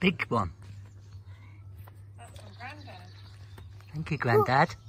Big one. Thank you, Grandad.